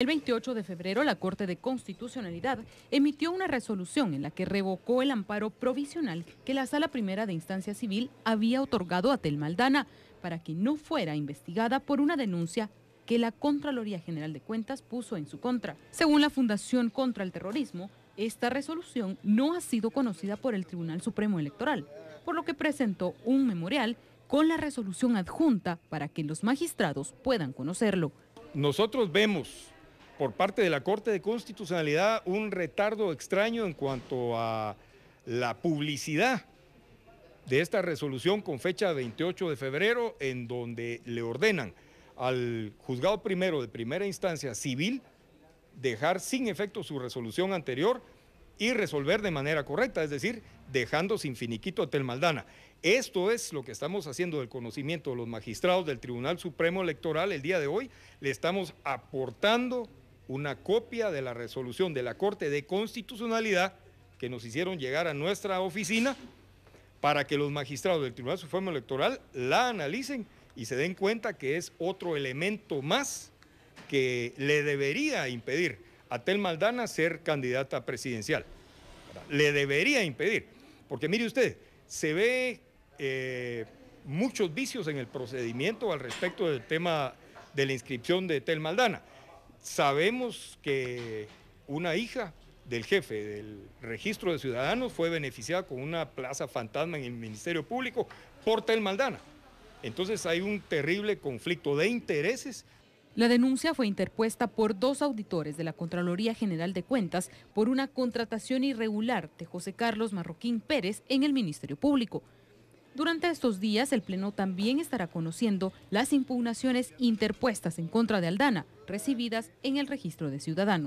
El 28 de febrero, la Corte de Constitucionalidad emitió una resolución en la que revocó el amparo provisional que la Sala Primera de Instancia Civil había otorgado a Telmaldana para que no fuera investigada por una denuncia que la Contraloría General de Cuentas puso en su contra. Según la Fundación contra el Terrorismo, esta resolución no ha sido conocida por el Tribunal Supremo Electoral, por lo que presentó un memorial con la resolución adjunta para que los magistrados puedan conocerlo. Nosotros vemos por parte de la Corte de Constitucionalidad un retardo extraño en cuanto a la publicidad de esta resolución con fecha 28 de febrero, en donde le ordenan al juzgado primero de primera instancia civil dejar sin efecto su resolución anterior y resolver de manera correcta, es decir, dejando sin finiquito a Telmaldana. Esto es lo que estamos haciendo del conocimiento de los magistrados del Tribunal Supremo Electoral el día de hoy. Le estamos aportando una copia de la resolución de la Corte de Constitucionalidad que nos hicieron llegar a nuestra oficina para que los magistrados del Tribunal Supremo Electoral la analicen y se den cuenta que es otro elemento más que le debería impedir a Tel Maldana ser candidata presidencial. Le debería impedir, porque mire usted, se ve eh, muchos vicios en el procedimiento al respecto del tema de la inscripción de Tel Maldana. Sabemos que una hija del jefe del registro de ciudadanos fue beneficiada con una plaza fantasma en el Ministerio Público por Maldana. Entonces hay un terrible conflicto de intereses. La denuncia fue interpuesta por dos auditores de la Contraloría General de Cuentas por una contratación irregular de José Carlos Marroquín Pérez en el Ministerio Público. Durante estos días, el Pleno también estará conociendo las impugnaciones interpuestas en contra de Aldana, recibidas en el registro de ciudadanos.